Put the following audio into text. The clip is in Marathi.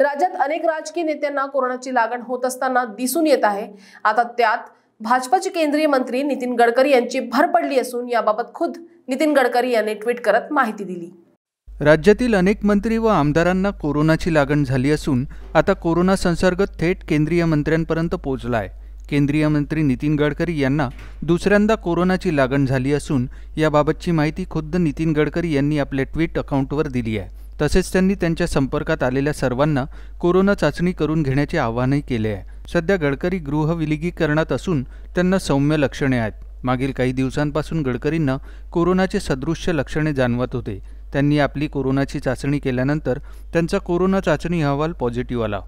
राज्यात अनेक राजकीय नेत्यांना कोरोनाची लागण होत असताना दिसून येत आहे आता त्यात भाजपचे केंद्रीय मंत्री नितीन गडकरी यांची भर पडली असून याबाबत खुद नितीन गडकरी यांनी ट्विट करत माहिती दिली राज्यातील अनेक मंत्री व आमदारांना कोरोनाची लागण झाली असून आता कोरोना संसर्ग थेट केंद्रीय मंत्र्यांपर्यंत पोहोचला आहे केंद्रीय मंत्री नितीन गडकरी यांना दुसऱ्यांदा कोरोनाची लागण झाली असून याबाबतची माहिती खुद्द नितीन गडकरी यांनी आपल्या ट्विट अकाउंटवर दिली आहे तसेच त्यांनी त्यांच्या संपर्कात आलेल्या सर्वांना कोरोना चाचणी करून घेण्याचे आवाहनही केले आहे सध्या गडकरी गृह विलगीकरणात असून त्यांना सौम्य लक्षणे आहेत मागील काही दिवसांपासून गडकरींना कोरोनाचे सदृश्य लक्षणे जाणवत होते त्यांनी आपली कोरोनाची चाचणी केल्यानंतर त्यांचा कोरोना चाचणी अहवाल पॉझिटिव्ह आला